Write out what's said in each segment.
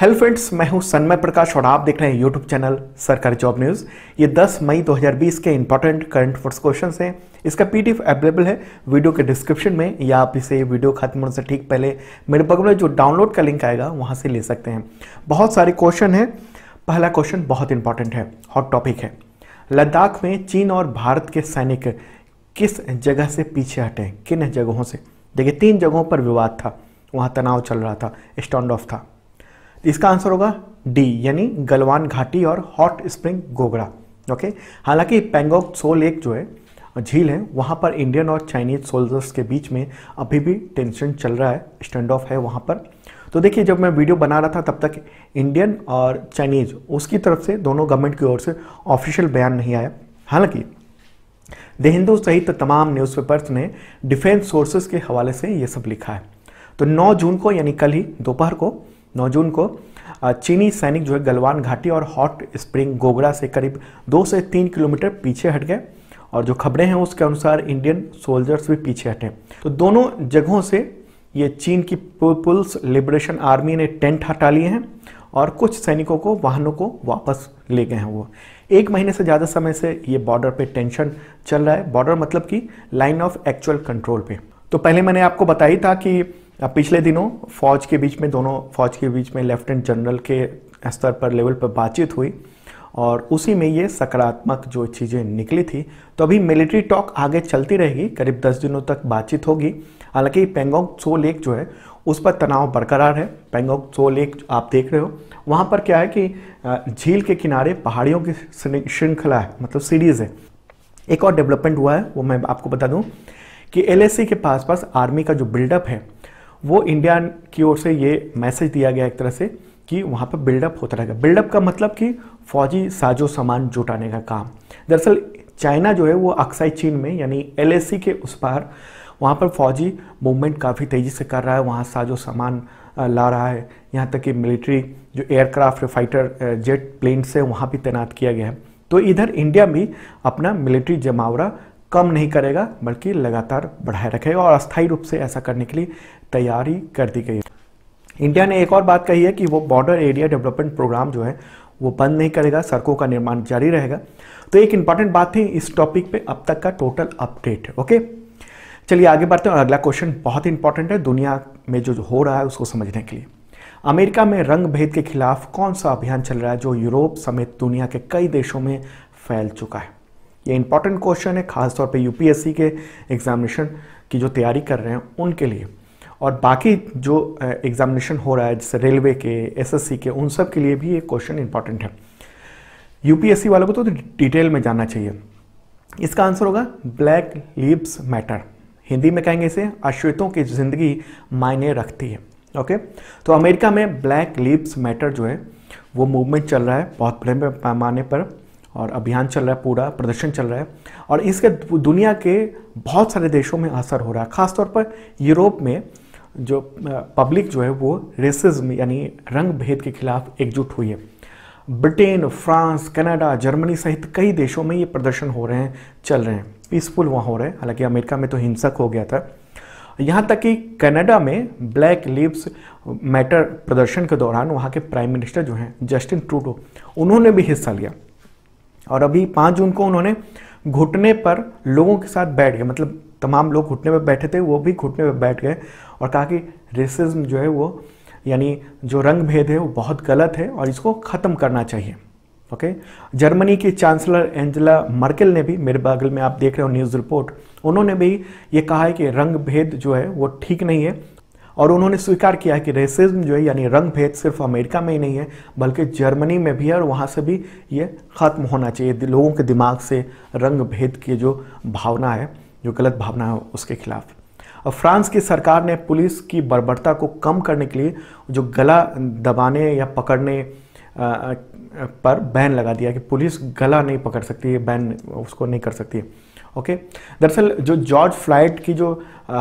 Hello friends मैं हूं सन्मय प्रकाश और आप देख रहे हैं यूट्यूब चैनल सरकारी जॉब न्यूज़ ये 10 मई 2020 के इंपॉर्टेंट करंट फोर्स क्वेश्चन हैं इसका पीडीएफ अवेलेबल है वीडियो के डिस्क्रिप्शन में या आप इसे वीडियो खत्म होने से ठीक पहले मेरे बगल में जो डाउनलोड का लिंक आएगा वहाँ से ले सकते हैं बहुत सारे क्वेश्चन हैं पहला क्वेश्चन बहुत इंपॉर्टेंट है हॉट टॉपिक है लद्दाख में चीन और भारत के सैनिक किस जगह से पीछे हटे किन जगहों से देखिए तीन जगहों पर विवाद था वहाँ तनाव चल रहा था स्टैंड ऑफ था इसका आंसर होगा डी यानी गलवान घाटी और हॉट स्प्रिंग गोगड़ा ओके हालांकि पेंगोंग सो लेक जो है झील है वहाँ पर इंडियन और चाइनीज सोल्जर्स के बीच में अभी भी टेंशन चल रहा है स्टैंड ऑफ है वहाँ पर तो देखिए जब मैं वीडियो बना रहा था तब तक इंडियन और चाइनीज उसकी तरफ से दोनों गवर्नमेंट की ओर से ऑफिशियल बयान नहीं आया हालांकि द हिंदू सहित तमाम न्यूज़पेपर्स ने डिफेंस सोर्सेज के हवाले से ये सब लिखा है तो 9 जून को यानी कल ही दोपहर को 9 जून को चीनी सैनिक जो है गलवान घाटी और हॉट स्प्रिंग गोगरा से करीब दो से तीन किलोमीटर पीछे हट गए और जो खबरें हैं उसके अनुसार इंडियन सोल्जर्स भी पीछे हटे तो दोनों जगहों से ये चीन की पीपुल्स लिबरेशन आर्मी ने टेंट हटा लिए हैं और कुछ सैनिकों को वाहनों को वापस ले गए हैं वो एक महीने से ज़्यादा समय से ये बॉर्डर पे टेंशन चल रहा है बॉर्डर मतलब कि लाइन ऑफ एक्चुअल कंट्रोल पे तो पहले मैंने आपको बताया था कि अब पिछले दिनों फौज के बीच में दोनों फौज के बीच में लेफ्टिनेंट जनरल के स्तर पर लेवल पर बातचीत हुई और उसी में ये सकारात्मक जो चीज़ें निकली थी तो अभी मिलिट्री टॉक आगे चलती रहेगी करीब दस दिनों तक बातचीत होगी हालांकि पेंगोंग सो लेक जो है उस पर तनाव बरकरार है पेंगोंग सो लेक आप देख रहे हो वहाँ पर क्या है कि झील के किनारे पहाड़ियों की श्रृंखला है मतलब सीरीज़ है एक और डेवलपमेंट हुआ है वो मैं आपको बता दूँ कि एल के पास पास आर्मी का जो बिल्डअप है वो इंडिया की ओर से ये मैसेज दिया गया एक तरह से कि वहाँ पर बिल्डअप होता रहेगा बिल्डअप का मतलब कि फौजी साजो सामान जुटाने का काम दरअसल चाइना जो है वो अक्साई चीन में यानी एल के उस पार वहाँ पर फौजी मूवमेंट काफ़ी तेज़ी से कर रहा है वहाँ साजो सामान ला रहा है यहाँ तक कि मिलिट्री जो एयरक्राफ्ट फाइटर जेट प्लेन्स है वहाँ भी तैनात किया गया है तो इधर इंडिया भी अपना मिलिट्री जमावरा कम नहीं करेगा बल्कि लगातार बढ़ाए रखेगा और अस्थायी रूप से ऐसा करने के लिए तैयारी कर दी गई इंडिया ने एक और बात कही है कि वो बॉर्डर एरिया डेवलपमेंट प्रोग्राम जो है वो बंद नहीं करेगा सड़कों का निर्माण जारी रहेगा तो एक इंपॉर्टेंट बात थी इस टॉपिक पे अब तक का टोटल अपडेट ओके चलिए आगे बढ़ते हैं और अगला क्वेश्चन बहुत इंपॉर्टेंट है दुनिया में जो हो रहा है उसको समझने के लिए अमेरिका में रंग भेद के खिलाफ कौन सा अभियान चल रहा है जो यूरोप समेत दुनिया के कई देशों में फैल चुका है ये इंपॉर्टेंट क्वेश्चन है खासतौर पर यूपीएससी के एग्जामिनेशन की जो तैयारी कर रहे हैं उनके लिए और बाकी जो एग्ज़ामिनेशन हो रहा है जैसे रेलवे के एसएससी के उन सब के लिए भी ये क्वेश्चन इंपॉर्टेंट है यूपीएससी वालों को तो डिटेल में जानना चाहिए इसका आंसर होगा ब्लैक लिप्स मैटर हिंदी में कहेंगे इसे अश्वेतों की ज़िंदगी मायने रखती है ओके तो अमेरिका में ब्लैक लिप्स मैटर जो है वो मूवमेंट चल रहा है बहुत बड़े पैमाने पर और अभियान चल रहा है पूरा प्रदर्शन चल रहा है और इसके दुनिया के बहुत सारे देशों में असर हो रहा है खासतौर पर यूरोप में जो पब्लिक जो है वो रेसिज्म यानी रंग भेद के खिलाफ एकजुट हुई है ब्रिटेन फ्रांस कनाडा जर्मनी सहित कई देशों में ये प्रदर्शन हो रहे हैं चल रहे हैं पीसफुल वहाँ हो रहे हैं हालांकि अमेरिका में तो हिंसक हो गया था यहाँ तक कि कनाडा में ब्लैक लिव्स मैटर प्रदर्शन के दौरान वहाँ के प्राइम मिनिस्टर जो हैं जस्टिन ट्रूडो उन्होंने भी हिस्सा लिया और अभी पाँच जून को उन्होंने घुटने पर लोगों के साथ बैठ गए मतलब तमाम लोग घुटने पर बैठे थे वो भी घुटने पर बैठ गए और कहा कि रेसिज्म जो है वो यानी जो रंग भेद है वो बहुत गलत है और इसको ख़त्म करना चाहिए ओके जर्मनी की चांसलर एंजला मर्केल ने भी मेरे बगल में आप देख रहे हो न्यूज़ रिपोर्ट उन्होंने भी ये कहा है कि रंग भेद जो है वो ठीक नहीं है और उन्होंने स्वीकार किया कि रेसिज्म जो है यानी रंग भेद सिर्फ अमेरिका में ही नहीं है बल्कि जर्मनी में भी है और वहाँ से भी ये ख़त्म होना चाहिए लोगों के दिमाग से रंग भेद की जो भावना है जो गलत भावना है उसके खिलाफ़ और फ्रांस की सरकार ने पुलिस की बर्बरता को कम करने के लिए जो गला दबाने या पकड़ने पर बैन लगा दिया कि पुलिस गला नहीं पकड़ सकती है बैन उसको नहीं कर सकती ओके दरअसल जो जॉर्ज फ्लाइट की जो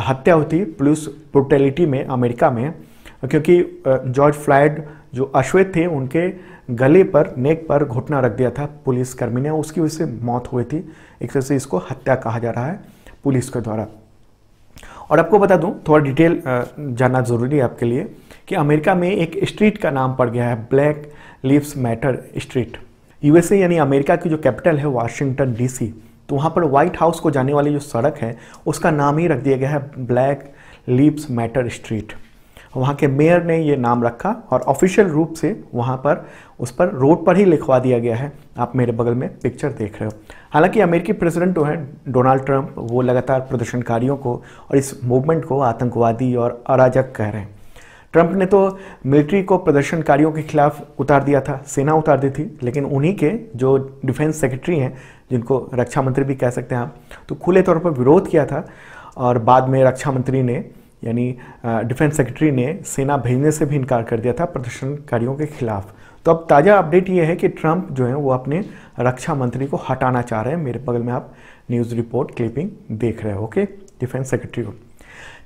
हत्या होती पुलिस ब्रुटेलिटी में अमेरिका में क्योंकि जॉर्ज फ्लाइट जो अश्वेत थे उनके गले पर नेक पर घुटना रख दिया था पुलिस कर्मी ने उसकी वजह से मौत हुई थी एक तरह से इसको हत्या कहा जा रहा है पुलिस के द्वारा और आपको बता दूं थोड़ा डिटेल जानना ज़रूरी है आपके लिए कि अमेरिका में एक स्ट्रीट का नाम पड़ गया है Black Lives Matter Street USA यानी अमेरिका की जो कैपिटल है वाशिंगटन डीसी तो वहाँ पर व्हाइट हाउस को जाने वाली जो सड़क है उसका नाम ही रख दिया गया है ब्लैक लिप्स मैटर स्ट्रीट वहाँ के मेयर ने ये नाम रखा और ऑफिशियल रूप से वहाँ पर उस पर रोड पर ही लिखवा दिया गया है आप मेरे बगल में पिक्चर देख रहे हो हालांकि अमेरिकी प्रेसिडेंट जो हैं डोनाल्ड ट्रंप वो लगातार प्रदर्शनकारियों को और इस मूवमेंट को आतंकवादी और अराजक कह रहे हैं ट्रंप ने तो मिलिट्री को प्रदर्शनकारियों के खिलाफ उतार दिया था सेना उतार दी थी लेकिन उन्हीं के जो डिफेंस सेक्रेटरी हैं जिनको रक्षा मंत्री भी कह सकते हैं आप तो खुले तौर पर विरोध किया था और बाद में रक्षा मंत्री ने यानी डिफेंस सेक्रेटरी ने सेना भेजने से भी इनकार कर दिया था प्रदर्शनकारियों के खिलाफ तो अब ताज़ा अपडेट ये है कि ट्रंप जो है वो अपने रक्षा मंत्री को हटाना चाह रहे हैं मेरे बगल में आप न्यूज़ रिपोर्ट क्लिपिंग देख रहे हो ओके डिफेंस सेक्रेटरी को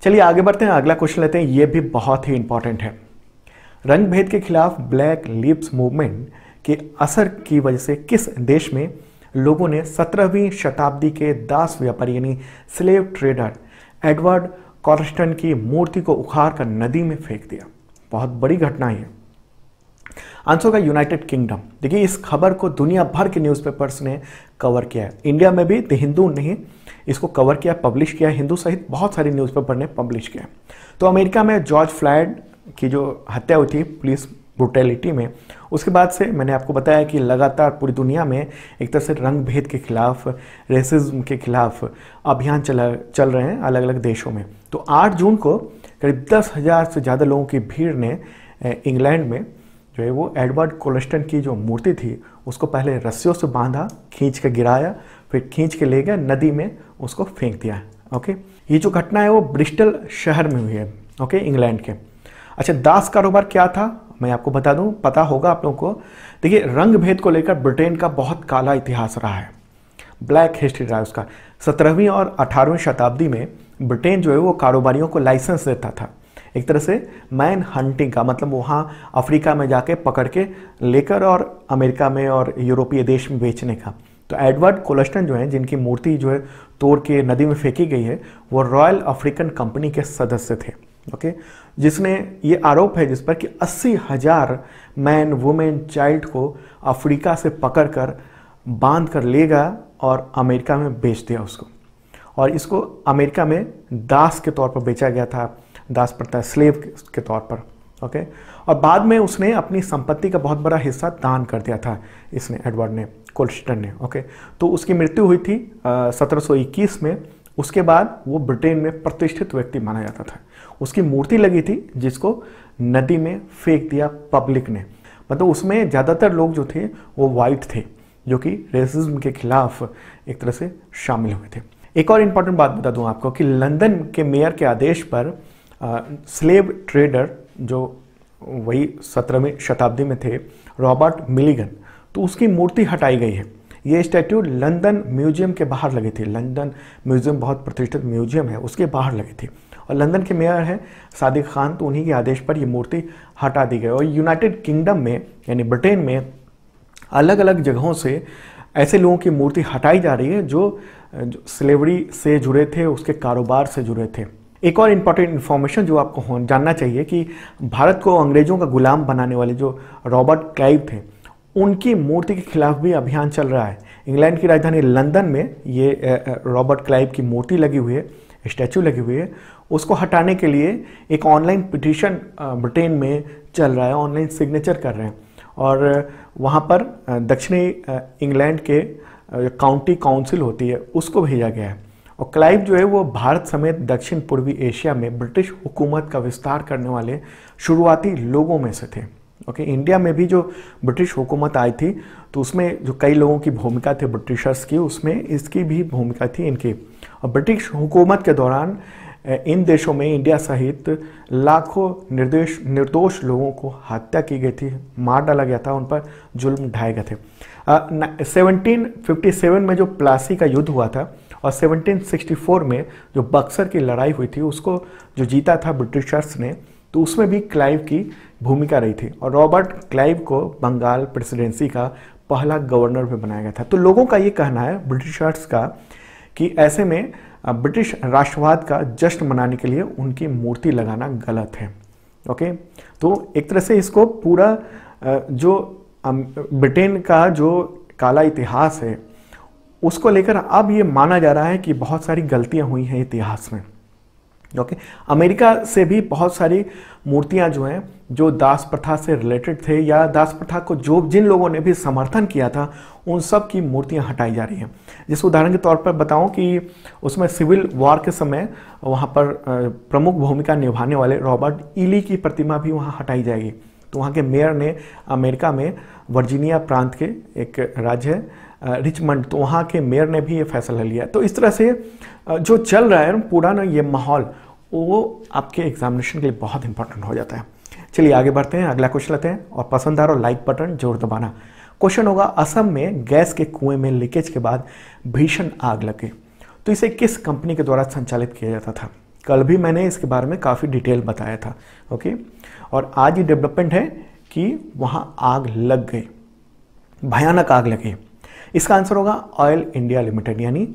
चलिए आगे बढ़ते हैं अगला क्वेश्चन लेते हैं ये भी बहुत ही इंपॉर्टेंट है रंग भेद के खिलाफ ब्लैक लिप्स मूवमेंट के असर की वजह से किस देश में लोगों ने सत्रहवीं शताब्दी के दास व्यापारी यानी स्लेव ट्रेडर एडवर्ड कॉर्स्टन की मूर्ति को उखाड़ कर नदी में फेंक दिया बहुत बड़ी घटना है आंसर का यूनाइटेड किंगडम देखिए इस खबर को दुनिया भर के न्यूज़पेपर्स ने कवर किया है इंडिया में भी हिंदू ने इसको कवर किया पब्लिश किया हिंदू सहित बहुत सारे न्यूज़पेपर ने पब्लिश किया तो अमेरिका में जॉर्ज फ्लैड की जो हत्या हुई थी पुलिस ब्रुटेलिटी में उसके बाद से मैंने आपको बताया कि लगातार पूरी दुनिया में एक तरह से रंग भेद के खिलाफ रेसिज्म के खिलाफ अभियान चला चल रहे हैं अलग अलग देशों में तो 8 जून को करीब दस हज़ार से ज़्यादा लोगों की भीड़ ने इंग्लैंड में जो है वो एडवर्ड कोलेस्टन की जो मूर्ति थी उसको पहले रस्सियों से बांधा खींच के गिराया फिर खींच के ले गया नदी में उसको फेंक दिया ओके ये जो घटना है वो ब्रिस्टल शहर में हुई है ओके इंग्लैंड के अच्छा दास कारोबार क्या था मैं आपको बता दूं पता होगा आप लोगों को देखिए रंग भेद को लेकर ब्रिटेन का बहुत काला इतिहास रहा है ब्लैक हिस्ट्री रहा है उसका सत्रहवीं और अठारहवीं शताब्दी में ब्रिटेन जो है वो कारोबारियों को लाइसेंस देता था एक तरह से मैन हंटिंग का मतलब वहाँ अफ्रीका में जाके पकड़ के लेकर और अमेरिका में और यूरोपीय देश में बेचने का तो एडवर्ड कोलस्टन जो है जिनकी मूर्ति जो है तोड़ के नदी में फेंकी गई है वो रॉयल अफ्रीकन कंपनी के सदस्य थे ओके जिसने ये आरोप है जिस पर कि अस्सी हजार मैन वुमेन चाइल्ड को अफ्रीका से पकड़ कर बांध कर ले गया और अमेरिका में बेच दिया उसको और इसको अमेरिका में दास के तौर पर बेचा गया था दास प्रथा स्लेव के तौर पर ओके और बाद में उसने अपनी संपत्ति का बहुत बड़ा हिस्सा दान कर दिया था इसने एडवर्ड ने कोल्स्टन ने ओके तो उसकी मृत्यु हुई थी सत्रह में उसके बाद वो ब्रिटेन में प्रतिष्ठित व्यक्ति माना जाता था उसकी मूर्ति लगी थी जिसको नदी में फेंक दिया पब्लिक ने मतलब उसमें ज़्यादातर लोग जो थे वो वाइट थे जो कि रेसिज्म के खिलाफ एक तरह से शामिल हुए थे एक और इम्पॉर्टेंट बात बता दूं आपको कि लंदन के मेयर के आदेश पर आ, स्लेव ट्रेडर जो वही सत्रहवीं शताब्दी में थे रॉबर्ट मिलीगन तो उसकी मूर्ति हटाई गई है ये स्टैट्यू लंदन म्यूजियम के बाहर लगी थी लंदन म्यूजियम बहुत प्रतिष्ठित म्यूजियम है उसके बाहर लगी थी और लंदन के मेयर हैं सादिक खान तो उन्हीं के आदेश पर ये मूर्ति हटा दी गई और यूनाइटेड किंगडम में यानी ब्रिटेन में अलग अलग जगहों से ऐसे लोगों की मूर्ति हटाई जा रही है जो, सिलेवरी से जुड़े थे उसके कारोबार से जुड़े थे एक और इम्पॉर्टेंट इन्फॉर्मेशन जो आपको जानना चाहिए कि भारत को अंग्रेजों का गुलाम बनाने वाले जो रॉबर्ट क्लाइव थे उनकी मूर्ति के खिलाफ भी अभियान चल रहा है इंग्लैंड की राजधानी लंदन में ये रॉबर्ट क्लाइव की मूर्ति लगी हुई है स्टैचू लगी हुई है उसको हटाने के लिए एक ऑनलाइन पिटिशन ब्रिटेन में चल रहा है ऑनलाइन सिग्नेचर कर रहे हैं और वहाँ पर दक्षिणी इंग्लैंड के काउंटी काउंसिल होती है उसको भेजा गया है और क्लाइव जो है वो भारत समेत दक्षिण पूर्वी एशिया में ब्रिटिश हुकूमत का विस्तार करने वाले शुरुआती लोगों में से थे ओके okay, इंडिया में भी जो ब्रिटिश हुकूमत आई थी तो उसमें जो कई लोगों की भूमिका थी ब्रिटिशर्स की उसमें इसकी भी भूमिका थी इनकी और ब्रिटिश हुकूमत के दौरान इन देशों में इंडिया सहित लाखों निर्देश निर्दोष लोगों को हत्या की गई थी मार डाला गया था उन पर जुल्म ढाए गए थे सेवनटीन फिफ्टी सेवन में जो प्लासी का युद्ध हुआ था और 1764 में जो बक्सर की लड़ाई हुई थी उसको जो जीता था ब्रिटिशर्स ने तो उसमें भी क्लाइव की भूमिका रही थी और रॉबर्ट क्लाइव को बंगाल प्रेसिडेंसी का पहला गवर्नर भी बनाया गया था तो लोगों का ये कहना है ब्रिटिशर्स का कि ऐसे में ब्रिटिश राष्ट्रवाद का जश्न मनाने के लिए उनकी मूर्ति लगाना गलत है ओके तो एक तरह से इसको पूरा जो ब्रिटेन का जो काला इतिहास है उसको लेकर अब ये माना जा रहा है कि बहुत सारी गलतियां हुई हैं इतिहास में ओके okay? अमेरिका से भी बहुत सारी मूर्तियां जो हैं जो दास प्रथा से रिलेटेड थे या दास प्रथा को जो जिन लोगों ने भी समर्थन किया था उन सब की मूर्तियां हटाई जा रही हैं जैसे उदाहरण के तौर पर बताऊं कि उसमें सिविल वॉर के समय वहां पर प्रमुख भूमिका निभाने वाले रॉबर्ट इली की प्रतिमा भी वहां हटाई जाएगी तो वहाँ के मेयर ने अमेरिका में वर्जीनिया प्रांत के एक राज्य है रिचमंड तो वहाँ के मेयर ने भी ये फैसला लिया तो इस तरह से जो चल रहा है पूरा ना ये माहौल वो आपके एग्जामिनेशन के लिए बहुत इंपॉर्टेंट हो जाता है चलिए आगे बढ़ते हैं अगला क्वेश्चन लेते हैं और पसंद आ रहा लाइक बटन जोर दबाना क्वेश्चन होगा असम में गैस के कुएं में लीकेज के बाद भीषण आग लगे तो इसे किस कंपनी के द्वारा संचालित किया जाता था कल भी मैंने इसके बारे में काफ़ी डिटेल बताया था ओके और आज ये डेवलपमेंट है कि वहाँ आग लग गई भयानक आग लगी इसका आंसर होगा ऑयल इंडिया लिमिटेड यानी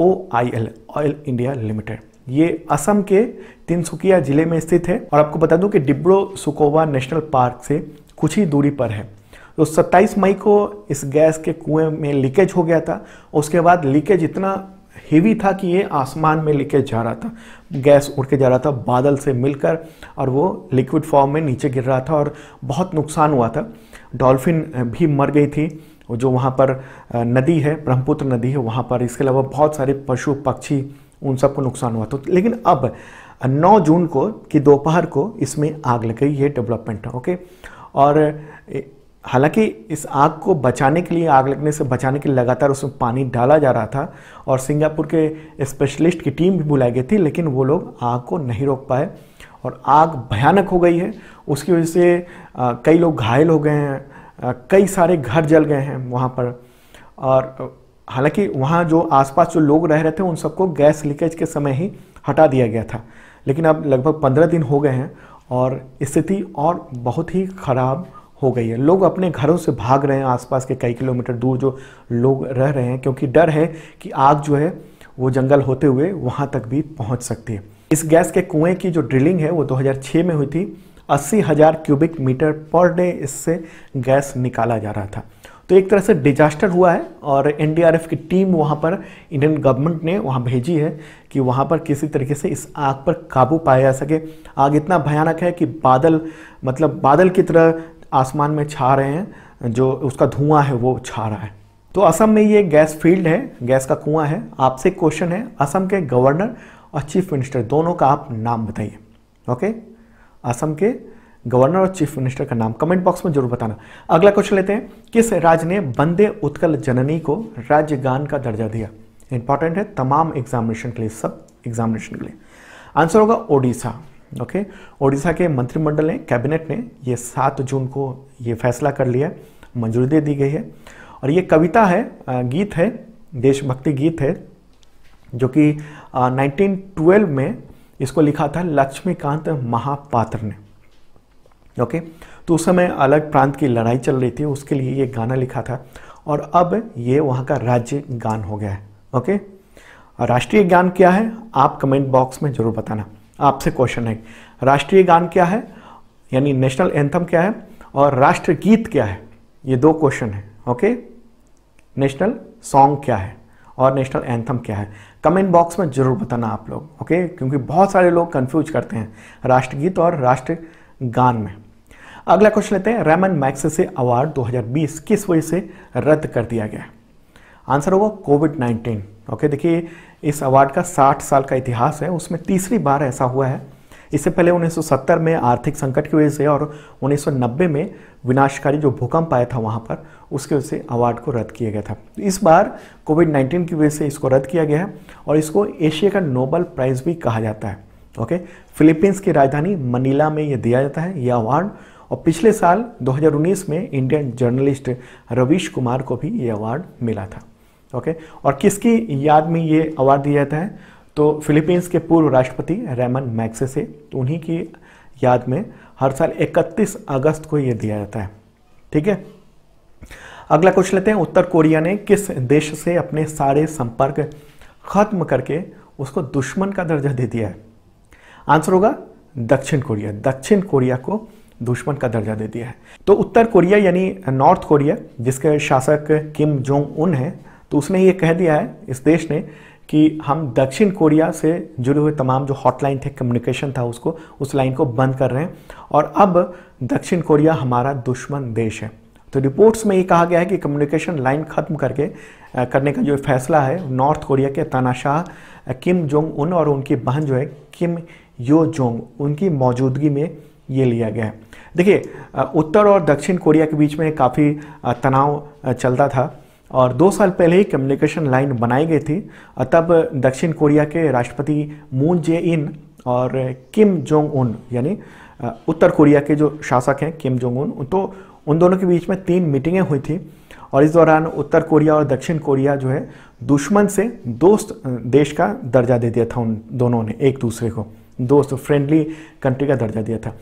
O I L Oil India Limited ये असम के तिनसुकिया जिले में स्थित है और आपको बता दूं कि डिब्रो सुकोवा नेशनल पार्क से कुछ ही दूरी पर है तो 27 मई को इस गैस के कुएं में लीकेज हो गया था उसके बाद लीकेज इतना हेवी था कि ये आसमान में लीकेज जा रहा था गैस उड़ के जा रहा था बादल से मिलकर और वो लिक्विड फॉर्म में नीचे गिर रहा था और बहुत नुकसान हुआ था डॉल्फिन भी मर गई थी जो वहाँ पर नदी है ब्रह्मपुत्र नदी है वहाँ पर इसके अलावा बहुत सारे पशु पक्षी उन सबको नुकसान हुआ तो लेकिन अब 9 जून को कि दोपहर को इसमें आग लग गई ये डेवलपमेंट ओके और हालांकि इस आग को बचाने के लिए आग लगने से बचाने के लिए लगातार उसमें पानी डाला जा रहा था और सिंगापुर के स्पेशलिस्ट की टीम भी बुलाई गई थी लेकिन वो लोग आग को नहीं रोक पाए और आग भयानक हो गई है उसकी वजह से कई लोग घायल हो गए हैं कई सारे घर जल गए हैं वहाँ पर और हालांकि वहाँ जो आसपास जो लोग रह रहे थे उन सबको गैस लीकेज के समय ही हटा दिया गया था लेकिन अब लगभग पंद्रह दिन हो गए हैं और स्थिति और बहुत ही ख़राब हो गई है लोग अपने घरों से भाग रहे हैं आसपास के कई किलोमीटर दूर जो लोग रह रहे हैं क्योंकि डर है कि आग जो है वो जंगल होते हुए वहाँ तक भी पहुँच सकती है इस गैस के कुएँ की जो ड्रिलिंग है वो 2006 में हुई थी अस्सी हज़ार क्यूबिक मीटर पर डे इससे गैस निकाला जा रहा था तो एक तरह से डिजास्टर हुआ है और एनडीआरएफ की टीम वहाँ पर इंडियन गवर्नमेंट ने वहाँ भेजी है कि वहाँ पर किसी तरीके से इस आग पर काबू पाया जा सके आग इतना भयानक है कि बादल मतलब बादल की तरह आसमान में छा रहे हैं जो उसका धुआं है वो छा रहा है तो असम में ये गैस फील्ड है गैस का कुआं है आपसे क्वेश्चन है असम के गवर्नर और चीफ मिनिस्टर दोनों का आप नाम बताइए ओके असम के गवर्नर और चीफ मिनिस्टर का नाम कमेंट बॉक्स में जरूर बताना अगला क्वेश्चन लेते हैं किस राज्य ने बंदे उत्कल जननी को राज्य गान का दर्जा दिया इंपॉर्टेंट है तमाम एग्जामिनेशन के लिए सब एग्जामिनेशन के लिए आंसर होगा ओडिशा ओके ओडिशा के मंत्रिमंडल ने कैबिनेट ने ये सात जून को ये फैसला कर लिया मंजूरी दे दी गई है और ये कविता है गीत है देशभक्ति गीत है जो कि 1912 में इसको लिखा था लक्ष्मीकांत महापात्र ने ओके तो उस समय अलग प्रांत की लड़ाई चल रही थी उसके लिए ये गाना लिखा था और अब ये वहाँ का राज्य गान हो गया है ओके राष्ट्रीय गान क्या है आप कमेंट बॉक्स में ज़रूर बताना आपसे क्वेश्चन है राष्ट्रीय गान क्या है यानी नेशनल एंथम क्या है और राष्ट्रगीत क्या है ये दो क्वेश्चन है ओके नेशनल सॉन्ग क्या है और नेशनल एंथम क्या है कमेंट बॉक्स में ज़रूर बताना आप लोग ओके क्योंकि बहुत सारे लोग कन्फ्यूज करते हैं राष्ट्रगीत और राष्ट्र गान में अगला क्वेश्चन लेते हैं रेमन से अवार्ड 2020 किस वजह से रद्द कर दिया गया आंसर होगा कोविड 19 ओके देखिए इस अवार्ड का 60 साल का इतिहास है उसमें तीसरी बार ऐसा हुआ है इससे पहले 1970 में आर्थिक संकट की वजह से और 1990 में विनाशकारी जो भूकंप आया था वहाँ पर उसकी वजह से अवार्ड को रद्द किया गया था तो इस बार कोविड 19 की वजह से इसको रद्द किया गया है और इसको एशिया का नोबल प्राइज़ भी कहा जाता है ओके फिलीपींस की राजधानी मनीला में ये दिया जाता है यह अवार्ड और पिछले साल 2019 में इंडियन जर्नलिस्ट रवीश कुमार को भी ये अवार्ड मिला था ओके और किसकी याद में ये अवार्ड दिया जाता है तो फिलीपींस के पूर्व राष्ट्रपति रेमन मैक्से से तो उन्हीं की याद में हर साल 31 अगस्त को यह दिया जाता है ठीक है अगला क्वेश्चन लेते हैं उत्तर कोरिया ने किस देश से अपने सारे संपर्क खत्म करके उसको दुश्मन का दर्जा दे दिया है आंसर होगा दक्षिण कोरिया दक्षिण कोरिया को दुश्मन का दर्जा दे दिया है तो उत्तर कोरिया यानी नॉर्थ कोरिया जिसके शासक किम जोंग उन है तो उसने ये कह दिया है इस देश ने कि हम दक्षिण कोरिया से जुड़े हुए तमाम जो हॉटलाइन थे कम्युनिकेशन था उसको उस लाइन को बंद कर रहे हैं और अब दक्षिण कोरिया हमारा दुश्मन देश है तो रिपोर्ट्स में ये कहा गया है कि कम्युनिकेशन लाइन ख़त्म करके करने का जो फैसला है नॉर्थ कोरिया के तानाशाह किम जोंग उन और उनकी बहन जो है किम यो जोंग उनकी मौजूदगी में ये लिया गया है देखिए उत्तर और दक्षिण कोरिया के बीच में काफ़ी तनाव चलता था और दो साल पहले ही कम्युनिकेशन लाइन बनाई गई थी तब दक्षिण कोरिया के राष्ट्रपति मून जे इन और किम जोंग उन यानी उत्तर कोरिया के जो शासक हैं किम जोंग उन तो उन दोनों के बीच में तीन मीटिंगें हुई थी और इस दौरान उत्तर कोरिया और दक्षिण कोरिया जो है दुश्मन से दोस्त देश का दर्जा दे दिया था उन दोनों ने एक दूसरे को दोस्त फ्रेंडली कंट्री का दर्जा दिया था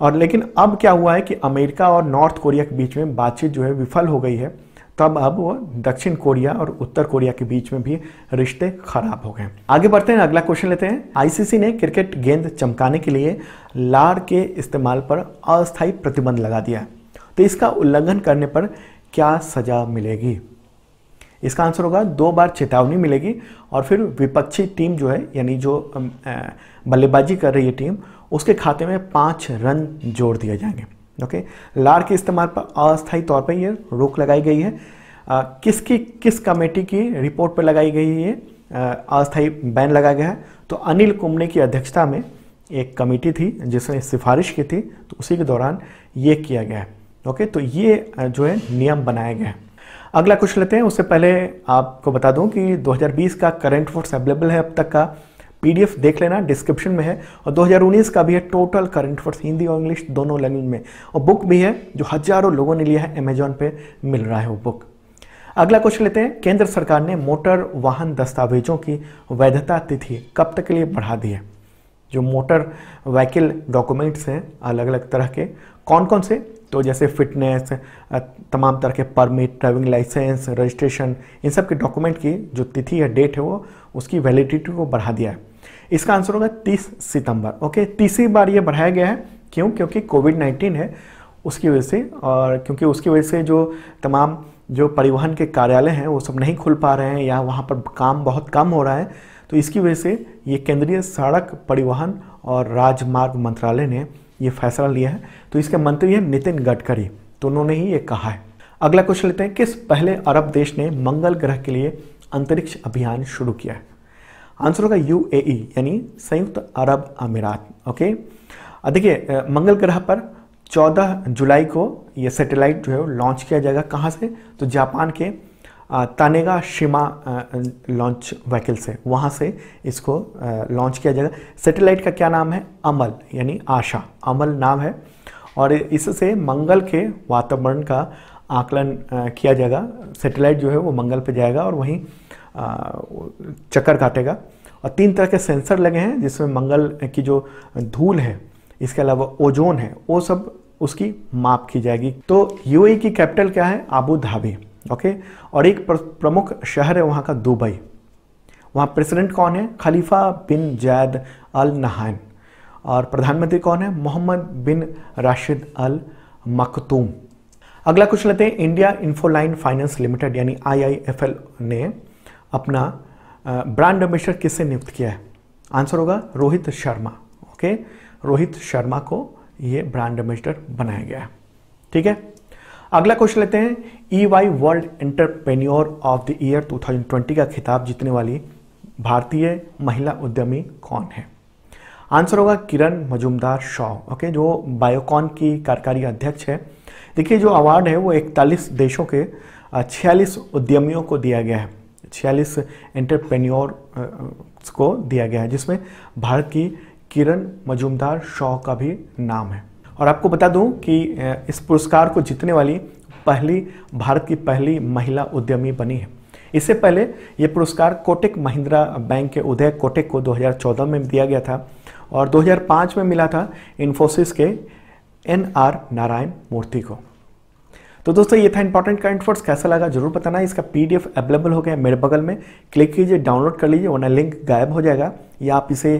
और लेकिन अब क्या हुआ है कि अमेरिका और नॉर्थ कोरिया के बीच में बातचीत जो है विफल हो गई है तब अब वो दक्षिण कोरिया और उत्तर कोरिया के बीच में भी रिश्ते खराब हो गए आगे बढ़ते हैं अगला क्वेश्चन लेते हैं आईसीसी ने क्रिकेट गेंद चमकाने के लिए लार के इस्तेमाल पर अस्थायी प्रतिबंध लगा दिया तो इसका उल्लंघन करने पर क्या सजा मिलेगी इसका आंसर होगा दो बार चेतावनी मिलेगी और फिर विपक्षी टीम जो है यानी जो बल्लेबाजी कर रही है टीम उसके खाते में पाँच रन जोड़ दिए जाएंगे ओके लार के इस्तेमाल पर अस्थायी तौर पर ये रोक लगाई गई है आ, किसकी किस कमेटी की रिपोर्ट पर लगाई गई है अस्थायी बैन लगाया गया है तो अनिल कुमने की अध्यक्षता में एक कमेटी थी जिसने सिफारिश की थी तो उसी के दौरान ये किया गया है ओके तो ये जो है नियम बनाया गया है अगला कुछ लेते हैं उससे पहले आपको बता दूं कि 2020 का करंट फोर्स अवेलेबल है अब तक का पीडीएफ देख लेना डिस्क्रिप्शन में है और 2019 का भी है टोटल करंट अफेयर्स हिंदी और इंग्लिश दोनों लैंग्वेज में और बुक भी है जो हजारों लोगों ने लिया है अमेजॉन पे मिल रहा है वो बुक अगला क्वेश्चन लेते हैं केंद्र सरकार ने मोटर वाहन दस्तावेजों की वैधता तिथि कब तक के लिए बढ़ा दी है जो मोटर व्हीकल डॉक्यूमेंट्स हैं अलग अलग तरह के कौन कौन से तो जैसे फिटनेस तमाम तरह के परमिट ड्राइविंग लाइसेंस रजिस्ट्रेशन इन सब के डॉक्यूमेंट की जो तिथि या डेट है वो उसकी वैलिडिटी को बढ़ा दिया है इसका आंसर होगा 30 सितंबर ओके तीसरी बार ये बढ़ाया गया है क्यों क्योंकि कोविड 19 है उसकी वजह से और क्योंकि उसकी वजह से जो तमाम जो परिवहन के कार्यालय हैं वो सब नहीं खुल पा रहे हैं या वहाँ पर काम बहुत कम हो रहा है तो इसकी वजह से ये केंद्रीय सड़क परिवहन और राजमार्ग मंत्रालय ने ये फैसला लिया है तो इसके मंत्री हैं नितिन गडकरी तो उन्होंने ही ये कहा है अगला क्वेश्चन लेते हैं किस पहले अरब देश ने मंगल ग्रह के लिए अंतरिक्ष अभियान शुरू किया है आंसर होगा यू यानी संयुक्त अरब अमीरात ओके देखिए मंगल ग्रह पर 14 जुलाई को ये सैटेलाइट जो है लॉन्च किया जाएगा कहाँ से तो जापान के तानेगा शिमा लॉन्च व्हीकल से वहाँ से इसको लॉन्च किया जाएगा सैटेलाइट का क्या नाम है अमल यानी आशा अमल नाम है और इससे मंगल के वातावरण का आकलन किया जाएगा सैटेलाइट जो है वो मंगल पर जाएगा और वहीं चक्कर काटेगा और तीन तरह के सेंसर लगे हैं जिसमें मंगल की जो धूल है इसके अलावा ओजोन है वो सब उसकी माप की जाएगी तो यूएई की कैपिटल क्या है आबू धाबी ओके और एक प्रमुख शहर है वहाँ का दुबई वहाँ प्रेसिडेंट कौन है खलीफा बिन जैद अल नहान और प्रधानमंत्री कौन है मोहम्मद बिन राशिद अल मखतूम अगला कुछ लेते हैं इंडिया इन्फोलाइन फाइनेंस लिमिटेड यानी आईआईएफएल ने अपना ब्रांड एम्बेसडर किससे नियुक्त किया है आंसर होगा रोहित शर्मा ओके रोहित शर्मा को ये ब्रांड एम्बेसडर बनाया गया है ठीक है अगला क्वेश्चन लेते हैं E Y World Entrepreneur of the Year 2020 का खिताब जीतने वाली भारतीय महिला उद्यमी कौन है आंसर होगा किरण मजुमदार शॉ ओके जो बायोकॉन की कार्यकारी अध्यक्ष है देखिए जो अवार्ड है वो इकतालीस देशों के छियालीस उद्यमियों को दिया गया है छियालीस एंटरप्रेन्योर को दिया गया है जिसमें भारत की किरण मजूमदार शॉ का भी नाम है और आपको बता दूं कि इस पुरस्कार को जीतने वाली पहली भारत की पहली महिला उद्यमी बनी है इससे पहले ये पुरस्कार कोटेक महिंद्रा बैंक के उदय कोटेक को 2014 में दिया गया था और 2005 में मिला था इन्फोसिस के एन आर नारायण मूर्ति को तो दोस्तों ये था इंपॉर्टेंट करंट फोर्स कैसा लगा जरूर बताना इसका पीडीएफ अवेलेबल हो गया मेरे बगल में क्लिक कीजिए डाउनलोड कर लीजिए वरना लिंक गायब हो जाएगा या आप इसे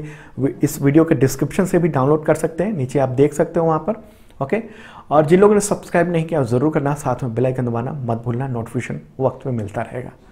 इस वीडियो के डिस्क्रिप्शन से भी डाउनलोड कर सकते हैं नीचे आप देख सकते हो वहाँ पर ओके और जिन लोगों ने सब्सक्राइब नहीं किया ज़रूर करना साथ में बेलाइकन दबाना मत भूलना नोटिफिकेशन वक्त में मिलता रहेगा